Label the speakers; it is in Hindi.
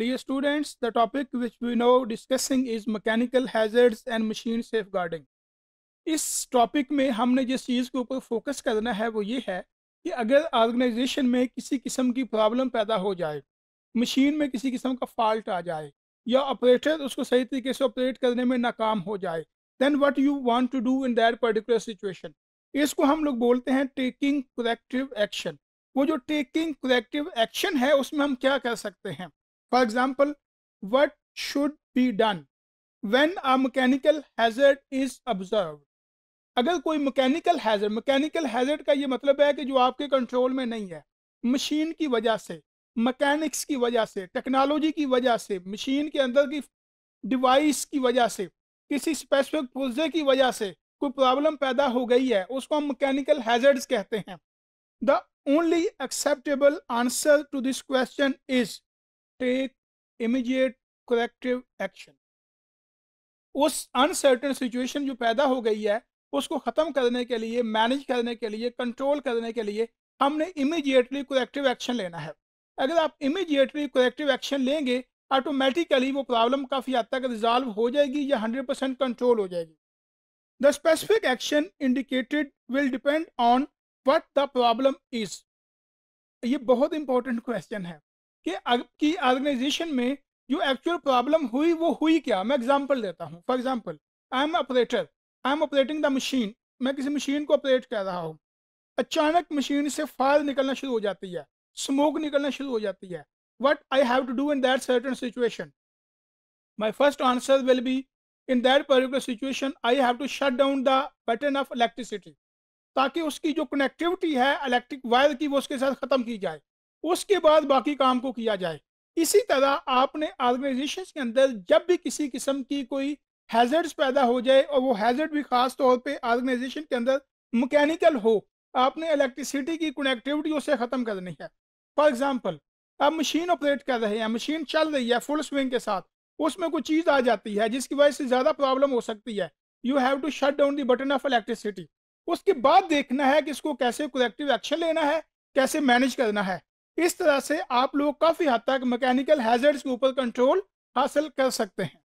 Speaker 1: Dear students, the topic which we now discussing is mechanical hazards and machine safeguarding. इस टॉपिक में हमने जिस चीज़ के ऊपर फोकस करना है वो ये है कि अगर ऑर्गेनाइजेशन में किसी किस्म की प्रॉब्लम पैदा हो जाए मशीन में किसी किस्म का फॉल्ट आ जाए या ऑपरेटर उसको सही तरीके से ऑपरेट करने में नाकाम हो जाए then what you want to do in that particular situation इसको हम लोग बोलते हैं टेकिंग करेक्टिव एक्शन वो जो टेकिंग करेक्टिव एक्शन है उसमें हम क्या कर सकते हैं for example what should be done when a mechanical hazard is observed? अगर कोई मकैनिकल hazard, मकैनिकल hazard का ये मतलब है कि जो आपके कंट्रोल में नहीं है मशीन की वजह से मकैनिक्स की वजह से टेक्नोलॉजी की वजह से मशीन के अंदर की डिवाइस की वजह से किसी स्पेसिफिक पुर्जे की वजह से कोई प्रॉब्लम पैदा हो गई है उसको हम मकैनिकल हैजर्ड्स कहते हैं the only acceptable answer to this question is take immediate corrective action उस अनसर्टन सिचुएशन जो पैदा हो गई है उसको ख़त्म करने के लिए मैनेज करने के लिए कंट्रोल करने के लिए हमने इमीडिएटली करेक्टिव एक्शन लेना है अगर आप इमीडिएटली करेक्टिव एक्शन लेंगे ऑटोमेटिकली वो प्रॉब्लम काफ़ी हद तक रिजॉल्व हो जाएगी या 100 परसेंट कंट्रोल हो जाएगी the specific action indicated will depend on what the problem is ये बहुत इंपॉर्टेंट क्वेश्चन है कि आपकी ऑर्गेनाइजेशन में जो एक्चुअल प्रॉब्लम हुई वो हुई क्या मैं एग्जाम्पल देता हूँ for example I am operator I am operating the machine मैं किसी मशीन को ऑपरेट कर रहा हूँ अचानक मशीन से फायर निकलना शुरू हो जाती है स्मोक निकलना शुरू हो जाती है what I have to do in that certain situation my first answer will be in that particular situation I have to shut down the pattern of electricity ताकि उसकी जो कनेक्टिविटी है इलेक्ट्रिक वायर की वो उसके साथ ख़त्म की जाए उसके बाद बाकी काम को किया जाए इसी तरह आपने ऑर्गेनाइजेशन के अंदर जब भी किसी किस्म की कोई हैजर्ड्स पैदा हो जाए और वो हैजर्ड भी खास तौर पे ऑर्गेनाइजेशन के अंदर मैकेनिकल हो आपने इलेक्ट्रिसिटी की कनेक्टिविटी उसे ख़त्म करनी है फॉर एग्जांपल आप मशीन ऑपरेट कर रहे हैं मशीन चल रही है फुल स्विंग के साथ उसमें कोई चीज़ आ जाती है जिसकी वजह से ज़्यादा प्रॉब्लम हो सकती है you have to shut down the button of electricity उसके बाद देखना है कि इसको कैसे करेक्टिव एक्शन लेना है कैसे मैनेज करना है इस तरह से आप लोग काफ़ी हद तक मैकेनिकल हैजर्ड्स के ऊपर कंट्रोल हासिल कर सकते हैं